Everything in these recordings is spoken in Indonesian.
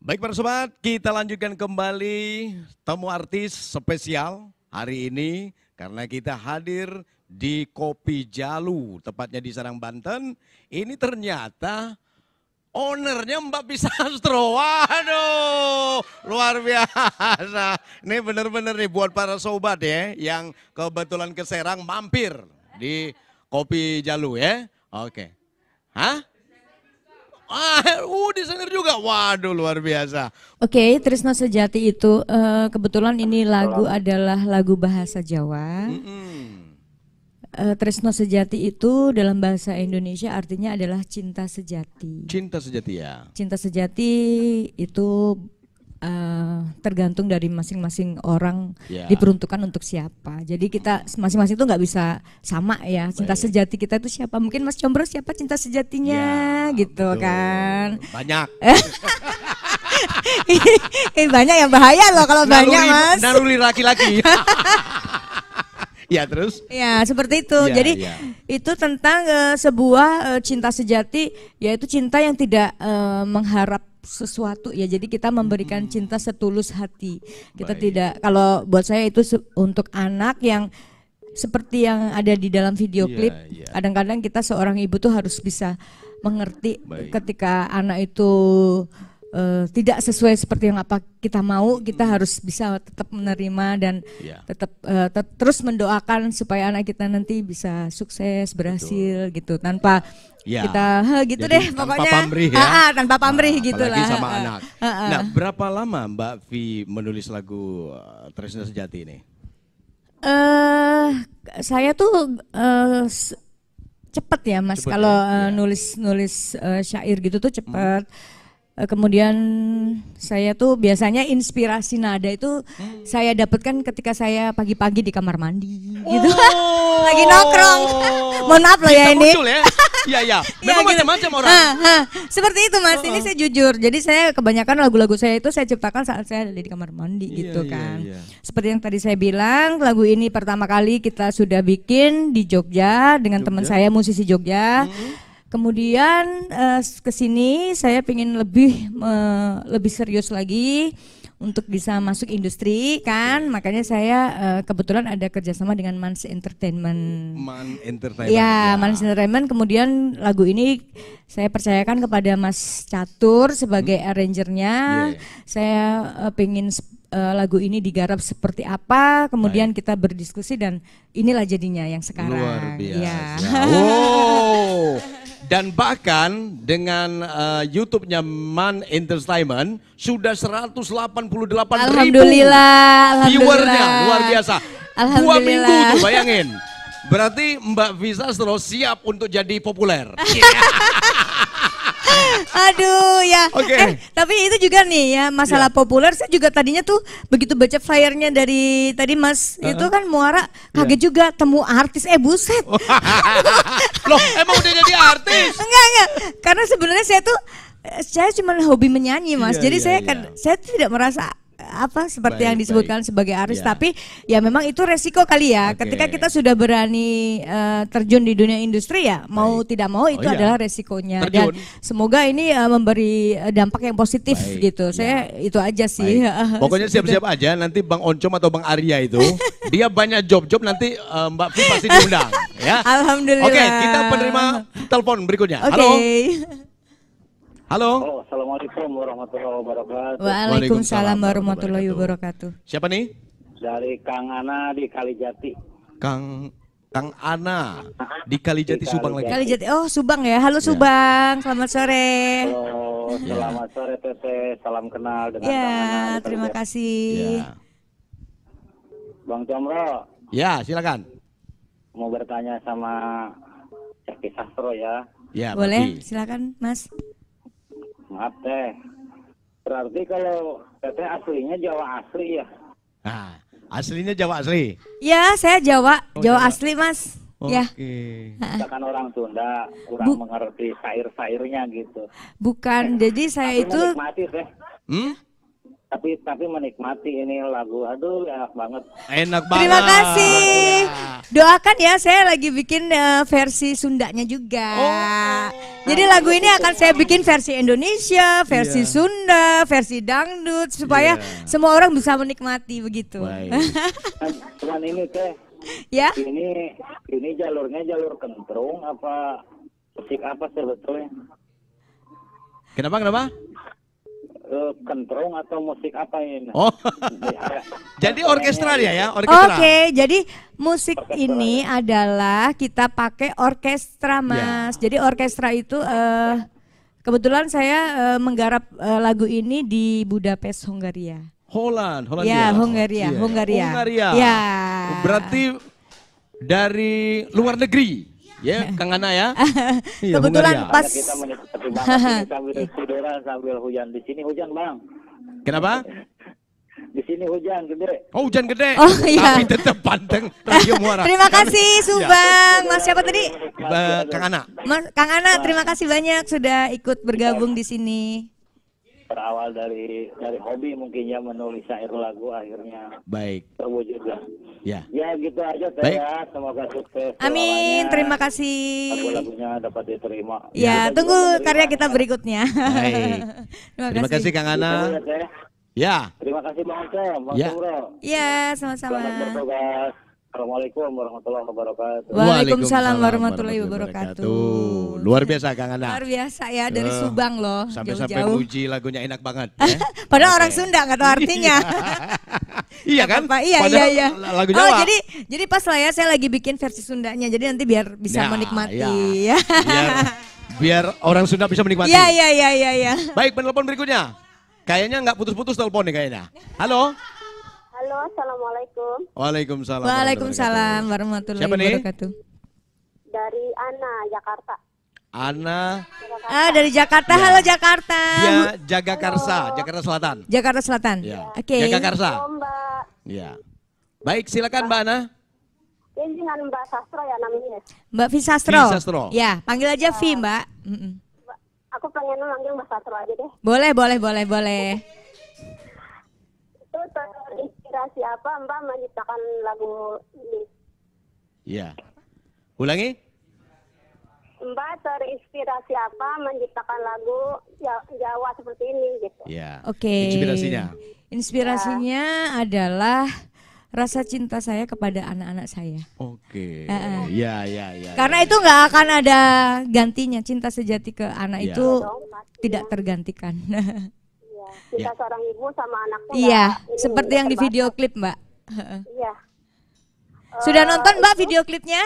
Baik para sobat, kita lanjutkan kembali temu artis spesial hari ini karena kita hadir di Kopi Jalu, tepatnya di Serang Banten. Ini ternyata ownernya Mbak Pisastro. Waduh, luar biasa. Ini benar-benar nih buat para sobat ya yang kebetulan ke Serang mampir di Kopi Jalu ya. Oke. Hah? Ah, uh, desainer juga. Waduh, luar biasa. Oke, okay, Trisno Sejati itu uh, kebetulan ini lagu Halo. adalah lagu bahasa Jawa. Mm -mm. Uh, Trisno Sejati itu dalam bahasa Indonesia artinya adalah cinta sejati. Cinta sejati ya. Cinta sejati itu uh, tergantung dari masing-masing orang yeah. diperuntukkan untuk siapa. Jadi kita hmm. masing-masing itu nggak bisa sama ya. Cinta Baik. sejati kita itu siapa? Mungkin Mas Combro siapa cinta sejatinya yeah, gitu betul. kan? Banyak. eh, banyak yang bahaya loh kalau banyak mas. Naruri laki-laki. ya terus? Ya seperti itu. Ya, Jadi ya. itu tentang uh, sebuah uh, cinta sejati, yaitu cinta yang tidak uh, mengharap sesuatu ya jadi kita memberikan hmm. cinta setulus hati kita Baik. tidak kalau buat saya itu untuk anak yang seperti yang ada di dalam video iya, klip yeah, yeah. kadang-kadang kita seorang ibu tuh harus bisa mengerti Baik. ketika anak itu uh, tidak sesuai seperti yang apa kita mau, kita hmm. harus bisa tetap menerima dan yeah. tetap uh, eh, te terus mendoakan supaya anak kita nanti bisa sukses, berhasil Betul. gitu tanpa yeah. kita huh, gitu Jadi, deh tanpa pokoknya pamrih, ya. ah, tanpa pamrih ha, gitu lah. sama ah, anak. Ah, ah. Nah, berapa lama Mbak Vi menulis lagu eh, Tresna Sejati ini? Eh uh, saya tuh uh, cepet ya Mas kalau ya. ya. nulis-nulis uh, syair gitu tuh hmm. cepet. Hmm Eh, kemudian saya tuh biasanya inspirasi nada itu hmm. saya dapatkan ketika saya pagi-pagi di kamar mandi oh. gitu lagi nongkrong mohon maaf loh ya ini ya ya, memang ya, gitu. macam-macam orang ha, ha. seperti itu mas ini saya jujur jadi saya kebanyakan lagu-lagu saya itu saya ciptakan saat saya ada di kamar mandi yeah, gitu iya, kan yeah, yeah. seperti yang tadi saya bilang lagu ini pertama kali kita sudah bikin di Jogja dengan teman saya musisi Jogja hmm Kemudian uh, ke sini saya ingin lebih uh, lebih serius lagi untuk bisa masuk industri kan, makanya saya uh, kebetulan ada kerjasama dengan Mans Entertainment. Mans Entertainment. Ya, ya, Mans Entertainment. Kemudian lagu ini saya percayakan kepada Mas Catur sebagai hmm. arrangernya. Yeah, Saya uh, eh, pengen uh, lagu ini digarap seperti apa, kemudian Baik. kita berdiskusi dan inilah jadinya yang sekarang. Luar biasa. Ya. Wow. Dan bahkan dengan uh, YouTube-nya Man Entertainment sudah 188 ribu alhamdulillah, viewernya luar biasa. Dua minggu tuh bayangin. Berarti Mbak Visa terus siap untuk jadi populer. Yeah. Aduh ya. Oke. Okay. Eh, tapi itu juga nih ya masalah yeah. populer. Saya juga tadinya tuh begitu baca flyernya dari tadi Mas uh huh itu kan Muara kaget yeah. juga temu artis. Eh buset. Oh. Loh, emang udah jadi artis? enggak enggak. Karena sebenarnya saya tuh eh, saya cuma hobi menyanyi mas, iya, jadi iya, saya iya. kan saya tidak merasa apa seperti baik, yang disebutkan baik. sebagai artis, ya. tapi ya memang itu resiko kali ya. Okay. Ketika kita sudah berani uh, terjun di dunia industri ya, mau baik. tidak mau oh itu oh, iya. adalah resikonya. Terjun. Dan semoga ini uh, memberi eh, dampak yang positif baik. gitu. Ya. Saya ya. itu aja sih. Pokoknya siap-siap aja nanti Bang Oncom atau Bang Arya itu dia banyak job-job nanti uh, Mbak Fi pasti diundang ya. Alhamdulillah. Oke, okay, kita penerima telepon berikutnya. Okay. Halo. Halo. Halo, oh, Assalamualaikum warahmatullahi wabarakatuh. Waalaikumsalam warahmatullahi wabarakatuh. Siapa nih? Dari Kang Ana di Kalijati. Kang Kang Ana di Kalijati, di Subang lagi. Kalijati. Oh, Subang ya. Halo ya. Subang, ya. selamat sore. Halo, selamat sore Tete. Salam kenal dengan ya, Kang Ana. terima kasih. Ya. Bang Jamro. Ya, silakan. Mau bertanya sama Cak Sastro ya. Ya, boleh. Silakan, Mas maaf teh berarti kalau teteh aslinya Jawa asli ya nah aslinya Jawa asli ya saya Jawa oh, Jawa, Jawa asli mas Okay. Ya. Bukan orang tunda, kurang Bu mengerti sair-sairnya gitu. Bukan, eh, jadi saya itu. Mati, teh. Hmm? tapi tapi menikmati ini lagu aduh enak banget enak banget terima kasih doakan ya saya lagi bikin uh, versi Sundanya juga oh. jadi lagu ini akan saya bikin versi Indonesia versi yeah. Sunda versi dangdut supaya yeah. semua orang bisa menikmati begitu cuman ini teh ya ini ini jalurnya jalur kentrung apa musik apa sebetulnya kenapa kenapa Eh, kentrong atau musik apa ini. Oh. jadi orkestra dia ya, orkestra. Oke, okay, jadi musik orkestra ini ya. adalah kita pakai orkestra, ya. Mas. Ya. Jadi orkestra itu uh, kebetulan saya uh, menggarap uh, lagu ini di Budapest, Hungaria. Holland, Holland Ya, Hungaria, iya. Hungaria. Hungaria. Ya. Berarti dari luar negeri. Ya, Kang Ana ya. Iya, Kebetulan ya, pas kita menikmati banget sambil tiduran sambil hujan di sini hujan, Bang. Kenapa? Di sini hujan gede. Oh, hujan gede. Oh iya. Tapi tetap panteng terima kasih ya. Subang, Mas siapa tadi? Kang Ana. Mas Kang Ana, terima kasih banyak sudah ikut bergabung di sini berawal dari dari hobi mungkin ya menulis air lagu akhirnya baik terwujud lah ya ya gitu aja saya baik. Ya. semoga sukses amin semuanya. terima kasih lagunya dapat diterima ya, ya tunggu diterima. karya kita berikutnya baik. terima, terima kasih. kasih Kang Ana ya, ya, terima kasih Bang Sam Bang ya. ya sama-sama selamat Assalamualaikum warahmatullahi wabarakatuh. Waalaikumsalam warahmatullahi wabarakatuh. Luar biasa Kang Ana. Luar biasa ya dari eh, Subang loh. Sampai-sampai puji lagunya enak banget. Ya. Padahal orang Sunda nggak tahu iya. artinya. iya kan? Pak iya iya iya. Lagu Jawa. Oh, jadi jadi pas lah ya saya lagi bikin versi Sundanya. Jadi nanti biar bisa nah, menikmati iya. ya. biar, orang Sunda bisa menikmati. Iya iya iya iya iya. Baik, penelpon berikutnya. Kayaknya nggak putus-putus telepon nih kayaknya. Halo. Halo, assalamualaikum. Waalaikumsalam. Waalaikumsalam warahmatullahi wabarakatuh. Dari Ana, Jakarta. Ana. Ah dari Jakarta, ya. halo Jakarta. Dia Jagakarsa, halo. Jakarta Selatan. Jakarta Selatan. Ya. Oke. Okay. Jagakarsa. Karsa. Mbak. Ya. Baik, silakan Mbak Ana. Ini dengan Mbak Sastro ya namanya. Mbak Sastro. Visastro. Sastro. Ya, panggil aja Vi, Mbak. Aku pengen manggil Mbak Sastro aja deh. Boleh, boleh, boleh, boleh inspirasi apa Mbak menciptakan lagu ini? Ya. Ulangi? Mbak terinspirasi apa menciptakan lagu ya, Jawa seperti ini gitu. Ya. Oke. Okay. Inspirasinya. Inspirasinya ya. adalah rasa cinta saya kepada anak-anak saya. Oke. Okay. Uh, ya, ya, ya, ya. Karena ya, itu nggak akan ada gantinya. Cinta sejati ke anak ya. itu tidak tergantikan. kita yeah. seorang ibu sama anaknya iya seperti yang di video klip mbak iya sudah nonton eh, mbak video klipnya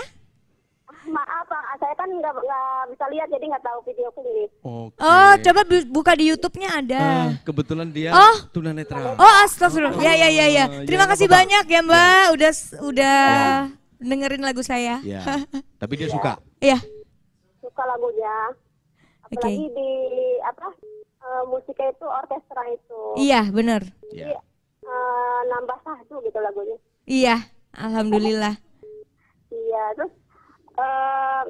maaf saya kan nggak bisa lihat jadi nggak tahu video klip okay. oh coba buka di YouTube-nya ada uh, kebetulan dia oh. tunanetra oh astagfirullah oh, ya ya ya ya, ya terima ya, kasih apa, banyak ya mbak ya. udah udah ya. dengerin lagu saya ya. tapi dia ya. suka iya suka lagunya apalagi okay. di apa Eh, musiknya itu orkestra itu. Iya, benar. Iya. Yeah. Uh, nambah satu gitu lagunya. Iya, alhamdulillah. iya, terus uh,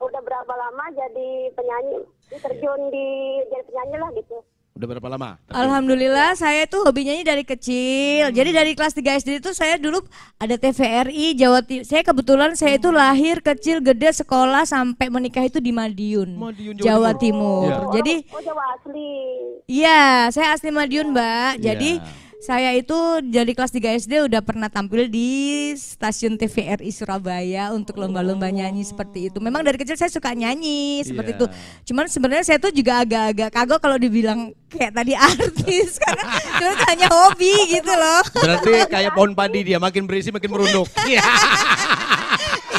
udah berapa lama jadi penyanyi? Terjun di jadi penyanyi lah gitu. Udah berapa lama? Tapi... Alhamdulillah saya itu hobinya nyanyi dari kecil. Hmm. Jadi dari kelas 3 SD itu saya dulu ada TVRI Jawa Timur. Saya kebetulan saya itu hmm. lahir kecil gede sekolah sampai menikah itu di Madiun, Madiun Jawa, Jawa Timur. Timur. Ya. Jadi oh, Jawa asli. Iya, saya asli Madiun, Mbak. Iya. Jadi ya saya itu jadi kelas 3 SD udah pernah tampil di stasiun TVRI Surabaya untuk lomba-lomba nyanyi seperti itu. Memang dari kecil saya suka nyanyi seperti yeah. itu. Iya. Cuman sebenarnya saya tuh juga agak-agak kagok kalau dibilang kayak tadi artis karena cuma hanya hobi gitu loh. Berarti kayak pohon padi dia makin berisi makin merunduk. Iya.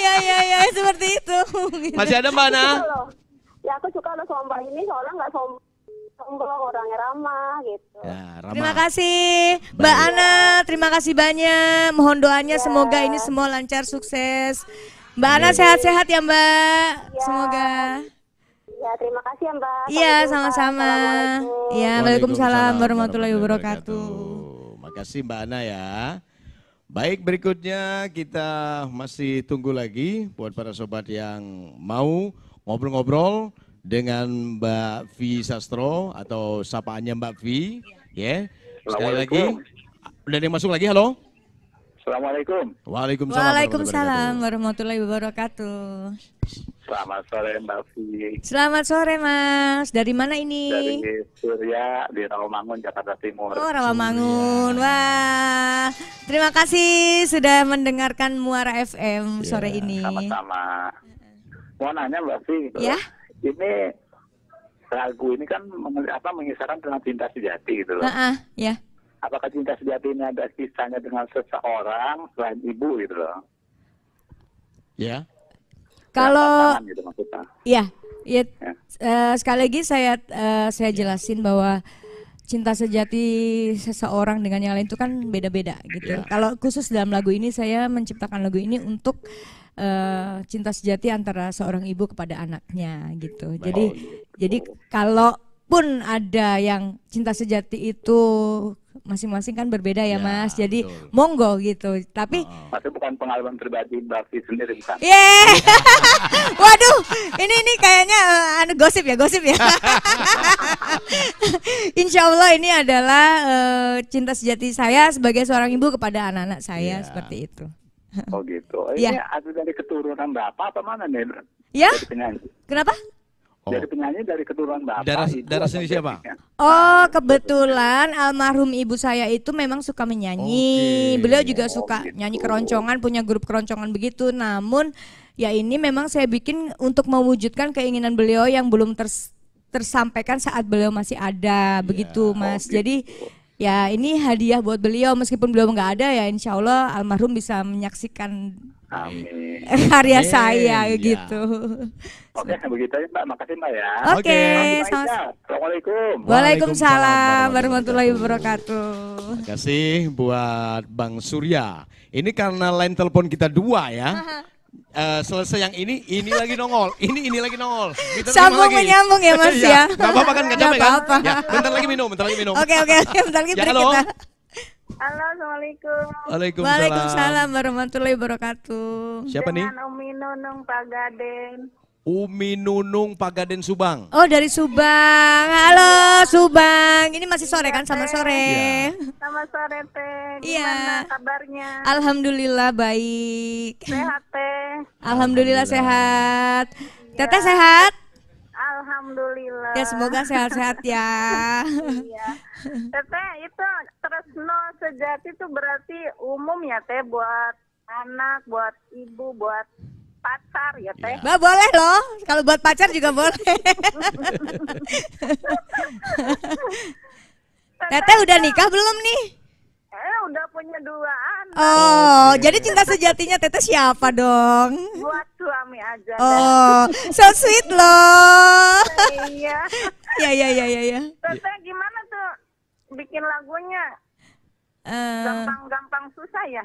iya. Iya iya seperti itu. Masih ada mana? Ya aku suka lomba ini soalnya nggak sombong orangnya ramah gitu. Ya, ramah. Terima kasih Mbak, Ana, terima kasih banyak. Mohon doanya ya. semoga ini semua lancar sukses. Mbak Amin. Ana sehat-sehat ya Mbak. Ya. Semoga. Ya, terima kasih ya Mbak. Iya, sama-sama. Iya, Waalaikumsalam warahmatullahi wabarakatuh. Makasih Mbak Ana ya. Baik, berikutnya kita masih tunggu lagi buat para sobat yang mau ngobrol-ngobrol dengan Mbak V Sastro atau sapaannya Mbak V. Ya. Yeah. Sekali lagi. udah yang masuk lagi, halo. Assalamualaikum. Waalaikumsalam. Waalaikumsalam warahmatullahi wabarakatuh. Selamat sore Mbak V. Selamat sore Mas. Dari mana ini? Dari Surya di Rawamangun, Jakarta Timur. Oh Rawamangun. Surya. Wah. Terima kasih sudah mendengarkan Muara FM ya. sore ini. Sama-sama. Mau nanya Mbak Vi. Ya ini lagu ini kan apa mengisahkan tentang cinta sejati gitu loh. Uh -uh, Yeah. Apakah cinta sejati ini ada kisahnya dengan seseorang selain ibu gitu loh? Ya. Yeah. Kalau gitu maksudnya. ya, ya, ya. Uh, sekali lagi saya uh, saya ya. jelasin bahwa cinta sejati seseorang dengan yang lain itu kan beda-beda gitu. Ya. Kalau khusus dalam lagu ini saya menciptakan lagu ini untuk uh, cinta sejati antara seorang ibu kepada anaknya gitu. Oh, Jadi gitu. jadi kalaupun ada yang cinta sejati itu masing-masing kan berbeda ya, ya Mas. Jadi betul. monggo gitu. Tapi oh. Tapi bukan pengalaman pribadi Mbak sendiri bukan. Yeah. Waduh, ini ini kayaknya uh, gosip ya, gosip ya. Insya Allah ini adalah uh, cinta sejati saya sebagai seorang ibu kepada anak-anak saya yeah. seperti itu. Oh gitu. Oh, iya. Ini ya. ada dari keturunan bapak atau mana nih? Ya. Kenapa? Oh. Dari penyanyi dari keturunan bapak. Darah, darah sini siapa? Oh kebetulan almarhum ibu saya itu memang suka menyanyi. Okay. Beliau juga oh, suka gitu. nyanyi keroncongan, punya grup keroncongan begitu. Namun ya ini memang saya bikin untuk mewujudkan keinginan beliau yang belum ters tersampaikan saat beliau masih ada, iya. begitu mas. Oh, gitu. Jadi ya ini hadiah buat beliau meskipun beliau nggak ada ya insya Allah almarhum bisa menyaksikan Amin. karya Amin. saya ya. gitu. Oke, begitu ya Mbak. Makasih Mbak ya. Oke, okay. sama Assalamualaikum. Waalaikumsalam warahmatullahi wabarakatuh. Terima kasih buat Bang Surya. Ini karena lain telepon kita dua ya. Uh, selesai yang ini, ini lagi nongol, ini ini lagi nongol. Kita Sambung lagi. menyambung ya mas ya. ya. Gak apa-apa kan, gak capek kan? Ya, bentar lagi minum, bentar lagi minum. Oke oke, oke bentar lagi ya, halo. kita. Halo, assalamualaikum. Waalaikumsalam. Waalaikumsalam warahmatullahi wabarakatuh. Siapa Dengan nih? Umi Nunung Pagaden. Umi Nunung Pagaden Subang. Oh dari Subang, halo Subang. Ini masih sore kan, sama iya. sore. Iya. Sama sore teh. Iya. Kabarnya? Alhamdulillah baik. Sehat teh. Alhamdulillah, sehat. Ya. Teteh sehat. Alhamdulillah. Ya semoga sehat-sehat ya. iya. Teteh itu tresno sejati itu berarti umum ya teh buat anak, buat ibu, buat pacar ya teh. Mbak boleh loh, kalau buat pacar juga boleh. Teteh udah nikah belum nih? Eh udah punya dua anak. Oh, jadi cinta sejatinya Teteh siapa dong? Buat suami aja. Oh, so sweet loh. Iya. Ya ya ya ya ya. Teteh gimana tuh bikin lagunya? Eh. Gampang-gampang susah ya?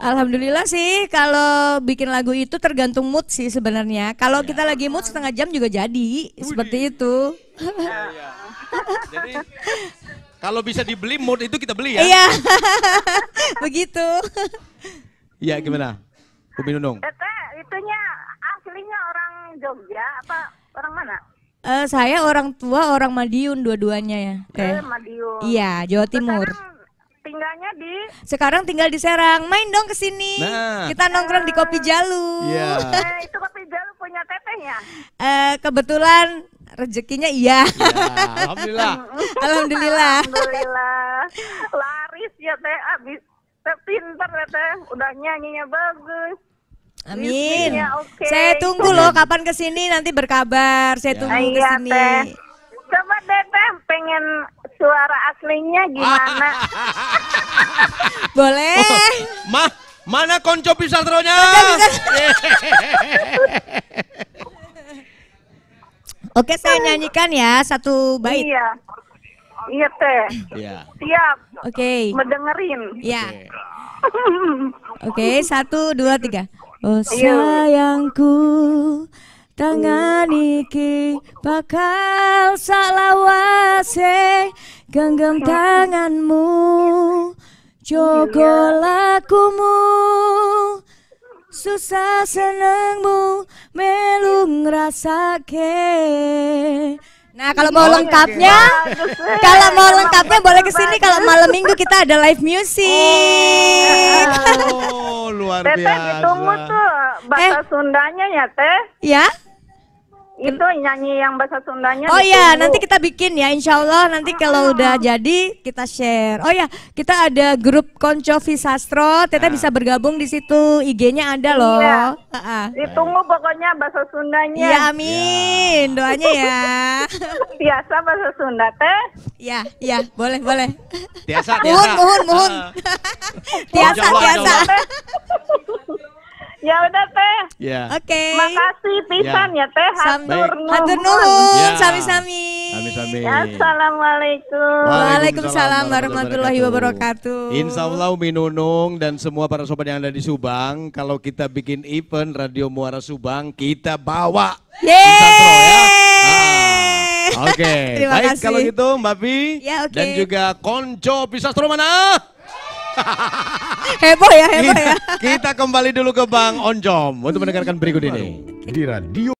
Alhamdulillah sih kalau bikin lagu itu tergantung mood sih sebenarnya. Kalau ya. kita lagi mood setengah jam juga jadi Udi. seperti itu. Ya, ya. jadi kalau bisa dibeli mood itu kita beli ya. Iya. Begitu. Iya gimana? Bumi Nunung. Itu itunya aslinya orang Jogja apa orang mana? Uh, saya orang tua orang Madiun dua-duanya ya. Eh, Madiun. Iya, Jawa Timur. Sekarang tinggalnya di Sekarang tinggal di Serang. Main dong ke sini. Nah. Kita nongkrong di Kopi Jalu. Yeah. nah, itu Kopi Jalu punya teteh ya? Eh kebetulan rezekinya iya. Ya, alhamdulillah. alhamdulillah. alhamdulillah. Laris ya teh abis teh pinter ya, teh udah nyanyinya bagus. Amin. Ya, okay. Saya tunggu loh kapan kesini nanti berkabar. Saya ya. tunggu kesini. Iya, teh. Coba deh pengen suara aslinya gimana? Boleh. Oh, mah, mana konco pisatronya? Oke, saya nyanyikan ya satu bait. Iya. Iya, Teh. Iya. Siap. Oke. Okay. Mendengerin. Iya. Oke, okay, satu, dua, tiga. Oh iya. sayangku, tangan iki bakal salah salawase genggam tanganmu jogo lakumu susah senengmu melu ke Nah kalau mau lengkapnya, kalau mau lengkapnya boleh ke sini kalau malam minggu kita ada live music. Oh, luar biasa. Teh ditunggu tuh bahasa eh. Sundanya ya teh. Ya itu nyanyi yang bahasa Sundanya. Oh iya, nanti kita bikin ya, insya Allah nanti kalau ah. udah jadi kita share. Oh ya, kita ada grup Konco Visastro, Teta uh. bisa bergabung di situ, IG-nya ada loh. Iya. Uh ah, huh ah. Ditunggu pokoknya bahasa Sundanya. Ya amin. Ya. Doanya ya. biasa bahasa Sunda teh. Ya, ya, boleh, boleh. Biasa, biasa. Mohon, mohon, mohon. biasa, biasa. Ya udah teh. Ya. Oke. Okay. Makasih pisan ya, ya teh. Hatur nuhun. Hatur nuhun. Ya. Sami-sami. Assalamualaikum. Waalaikumsalam warahmatullahi wabarakatuh. Insya Allah Minunung dan semua para sobat yang ada di Subang, kalau kita bikin event Radio Muara Subang, kita bawa. Yeay. Ya? Ah. Oke, okay. baik kalau gitu Mbak Vi dan juga Konco Pisastro mana? heboh ya, heboh ya. Kita kembali dulu ke Bang Onjom untuk mendengarkan berikut ini. Di radio